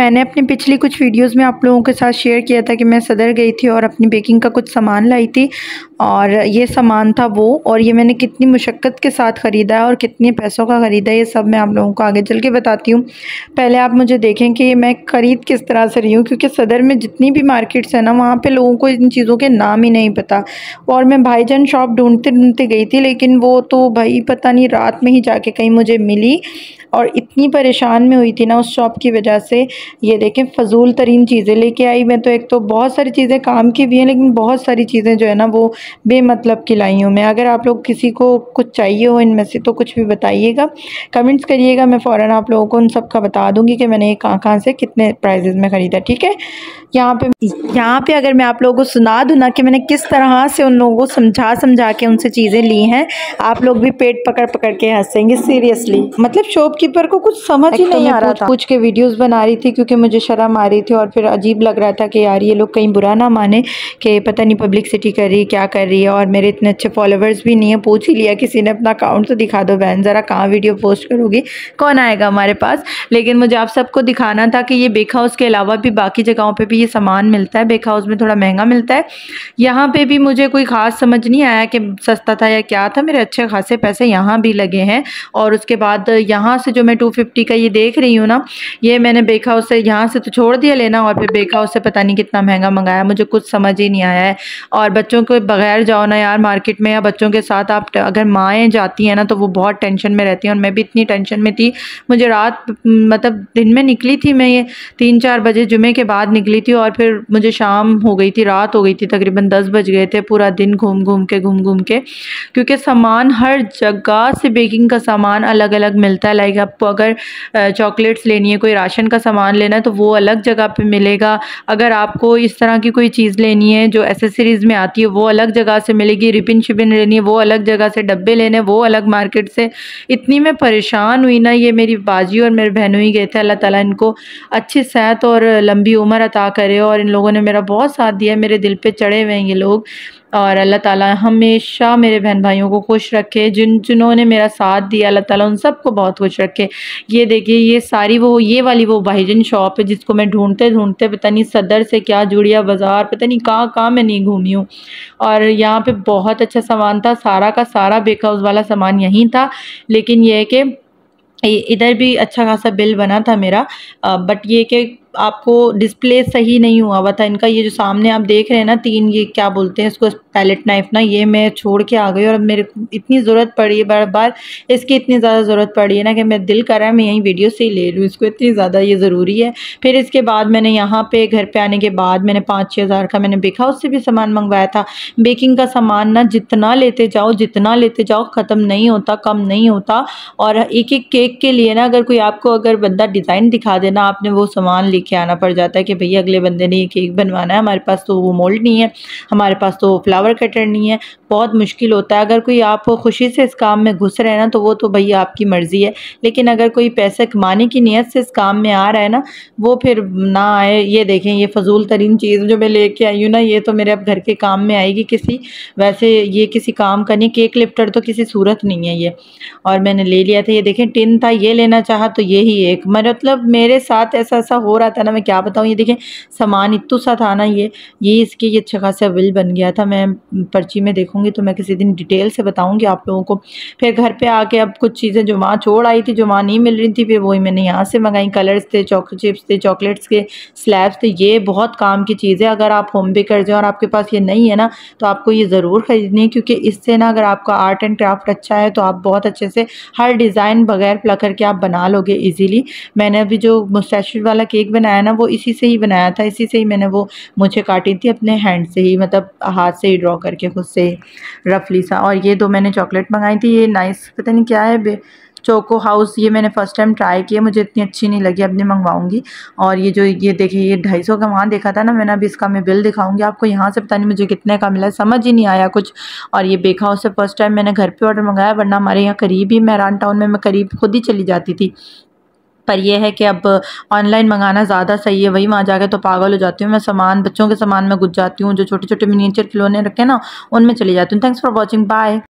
मैंने अपने पिछली कुछ वीडियोस में आप लोगों के साथ शेयर किया था कि मैं सदर गई थी और अपनी बेकिंग का कुछ सामान लाई थी और ये सामान था वो और ये मैंने कितनी मुशक्क़त के साथ ख़रीदा है और कितने पैसों का ख़रीदा है ये सब मैं आप लोगों को आगे चल के बताती हूँ पहले आप मुझे देखें कि मैं ख़रीद किस तरह से रही हूँ क्योंकि सदर में जितनी भी मार्केट्स हैं ना वहाँ पर लोगों को इन चीज़ों के नाम ही नहीं पता और मैं भाईजान शॉप ढूंढते ढूंढते गई थी लेकिन वो तो भाई पता नहीं रात में ही जाके कहीं मुझे मिली और इतनी परेशान में हुई थी ना उस शॉप की वजह से ये देखें फजूल तरीन चीज़ें लेके आई मैं तो एक तो बहुत सारी चीज़ें काम की भी हैं लेकिन बहुत सारी चीज़ें जो है ना वो बेमतलब की लाई हूँ मैं अगर आप लोग किसी को कुछ चाहिए हो इनमें से तो कुछ भी बताइएगा कमेंट्स करिएगा मैं फ़ौर आप लोगों को उन सब का बता दूँगी कि मैंने ये कहाँ कहाँ से कितने प्राइजेज़ में ख़रीदा ठीक है यहाँ पर यहाँ पर अगर मैं आप लोगों को सुना दूँ ना कि मैंने किस तरह से उन लोगों को समझा समझा के उनसे चीज़ें ली हैं आप लोग भी पेट पकड़ पकड़ के हंसेंगे सीरियसली मतलब शॉप शॉपकीपर को कुछ समझ ही नहीं आ रहा था पूछ के वीडियोस बना रही थी क्योंकि मुझे शर्म आ रही थी और फिर अजीब लग रहा था कि यार ये लोग कहीं बुरा ना माने कि पता नहीं पब्लिक सिटी कर रही है क्या कर रही है और मेरे इतने अच्छे फॉलोवर्स भी नहीं है पूछ ही लिया किसी ने अपना अकाउंट तो दिखा दो बहन ज़रा कहाँ वीडियो पोस्ट करोगी कौन आएगा हमारे पास लेकिन मुझे आप सबको दिखाना था कि ये बेक हाउस के अलावा भी बाकी जगहों पर भी ये सामान मिलता है बेक हाउस में थोड़ा महंगा मिलता है यहाँ पर भी मुझे कोई ख़ास समझ नहीं आया कि सस्ता था या क्या था मेरे अच्छे खासे पैसे यहाँ भी लगे हैं और उसके बाद यहाँ से से जो मैं टू फिफ्टी का ये देख रही हूँ ना ये मैंने बेखा हाउस से यहाँ से तो छोड़ दिया लेना और फिर बेखा हाउस पता नहीं कितना महंगा मंगाया मुझे कुछ समझ ही नहीं आया है और बच्चों के बगैर जाओ ना यार मार्केट में या बच्चों के साथ आप अगर माएँ जाती हैं ना तो वो बहुत टेंशन में रहती हैं और मैं भी इतनी टेंशन में थी मुझे रात मतलब दिन में निकली थी मैं ये तीन चार बजे जुमे के बाद निकली थी और फिर मुझे शाम हो गई थी रात हो गई थी तकरीबन दस बज गए थे पूरा दिन घूम घूम के घूम घूम के क्योंकि सामान हर जगह से बेकिंग का सामान अलग अलग मिलता है लाइक आपको तो अगर चॉकलेट्स लेनी है कोई राशन का सामान लेना है तो वो अलग जगह पे मिलेगा अगर आपको इस तरह की कोई चीज़ लेनी है जो एसेसरीज़ में आती है वो अलग जगह से मिलेगी रिपिन शिपिन लेनी है वो अलग जगह से डब्बे लेने वो अलग मार्केट से इतनी मैं परेशान हुई ना ये मेरी बाजी और मेरे बहनों ही गए थे अल्लाह ताली इनको अच्छी सेहत और लंबी उम्र अता करे और इन लोगों ने मेरा बहुत साथ दिया मेरे दिल पे चढ़े हुए हैं ये लोग और अल्लाह ताला हमेशा मेरे बहन भाइयों को खुश रखे जिन जिन्होंने मेरा साथ दिया अल्लाह ताला उन सबको बहुत खुश रखे रखे ये देखिए ये सारी वो ये वाली वो भाईजन शॉप है जिसको मैं ढूंढते ढूंढते पता नहीं सदर से क्या जुड़िया बाज़ार पता नहीं कहाँ कहाँ मैं नहीं घूमी हूँ और यहाँ पे बहुत अच्छा सामान था सारा का सारा बेक वाला सामान यहीं था लेकिन यह है कि इधर भी अच्छा खासा बिल बना था मेरा बट ये कि आपको डिस्प्ले सही नहीं हुआ हुआ था इनका ये जो सामने आप देख रहे हैं ना तीन ये क्या बोलते हैं इसको पैलेट नाइफ ना ये मैं छोड़ के आ गई और अब मेरे को इतनी ज़रूरत पड़ी है बार बार इसकी इतनी ज़्यादा ज़रूरत पड़ी है ना कि मैं दिल कर रहा है मैं यहीं वीडियो से ही ले लूँ इसको इतनी ज़्यादा ये ज़रूरी है फिर इसके बाद मैंने यहाँ पर घर पर आने के बाद मैंने पाँच छः हज़ार का मैंने बेखा उससे भी सामान मंगवाया था बेकिंग का सामान ना जितना लेते जाओ जितना लेते जाओ ख़त्म नहीं होता कम नहीं होता और एक एक केक के लिए ना अगर कोई आपको अगर बंदा डिज़ाइन दिखा देना आपने वो सामान ले लेके आना पड़ जाता है कि भैया अगले बंदे ने ये केक बनवाना है हमारे पास तो वो मोल्ड नहीं है हमारे पास तो फ्लावर कटर नहीं है बहुत मुश्किल होता है अगर कोई आप खुशी से इस काम में घुस रहे हैं ना तो वो तो भाई आपकी मर्ज़ी है लेकिन अगर कोई पैसे कमाने की नीयत से इस काम में आ रहा है ना वो फिर ना आए ये देखें ये फजूल तरीन चीज़ जो मैं लेके आई हूँ ना ये तो मेरे अब घर के काम में आएगी किसी वैसे ये किसी काम का नहीं केक लिफ्टर तो किसी सूरत नहीं है ये और मैंने ले लिया था ये देखें टिन था ये लेना चाह तो ये ही एक मतलब मेरे साथ ऐसा ऐसा हो रहा था ना मैं क्या बताऊँ ये देखें सामान इतू सा था ना ये ये इसके ये अच्छा खासा बिल बन गया था मैं पर्ची में देखूँ रखूँगी तो मैं किसी दिन डिटेल से बताऊँगी आप लोगों को फिर घर पर आके अब कुछ चीज़ें जो वहाँ छोड़ आई थी जो वहाँ नहीं मिल रही थी फिर वही मैंने यहाँ से मंगाई कलर्स थे चॉकलेट चिप्स थे चॉकलेट्स के स्लैब्स थे ये बहुत काम की चीज़ है अगर आप होम बेकर जो और आपके पास ये नहीं है ना तो आपको ये ज़रूर ख़रीदनी है क्योंकि इससे ना अगर आपका आर्ट एंड क्राफ्ट अच्छा है तो आप बहुत अच्छे से हर डिज़ाइन बगैर प्ला करके आप बना लोगे ईजिली मैंने अभी जो मुस्टैशिज वाला केक बनाया ना वो इसी से ही बनाया था इसी से ही मैंने वो मुझे काटी थी अपने हैंड से ही मतलब हाथ से ही ड्रॉ करके खुद से ही रफली सा और ये दो मैंने चॉकलेट मंगाई थी ये नाइस पता नहीं क्या है चोको हाउस ये मैंने फ़र्स्ट टाइम ट्राई किया मुझे इतनी अच्छी नहीं लगी अब नहीं मंगवाऊंगी और ये जो ये देखिए ये ढाई सौ का वहाँ देखा था ना मैंने अभी इसका मैं बिल दिखाऊंगी आपको यहाँ से पता नहीं मुझे कितने का मिला समझ ही नहीं आया कुछ और ये बेक हाउस से फ़र्स्ट टाइम मैंने घर पर ऑर्डर मंगाया वरना हमारे यहाँ करीब ही महरान टाउन में मैं करीब खुद ही चली जाती थी पर यह है कि अब ऑनलाइन मंगाना ज़्यादा सही है वहीं वहाँ जाकर तो पागल हो जाती हूँ मैं सामान बच्चों के सामान में घुस जाती हूँ जो छोटे छोटे मिनीचर खिलौने रखे ना उनमें चली जाती हूँ थैंक्स फॉर वॉचिंग बाय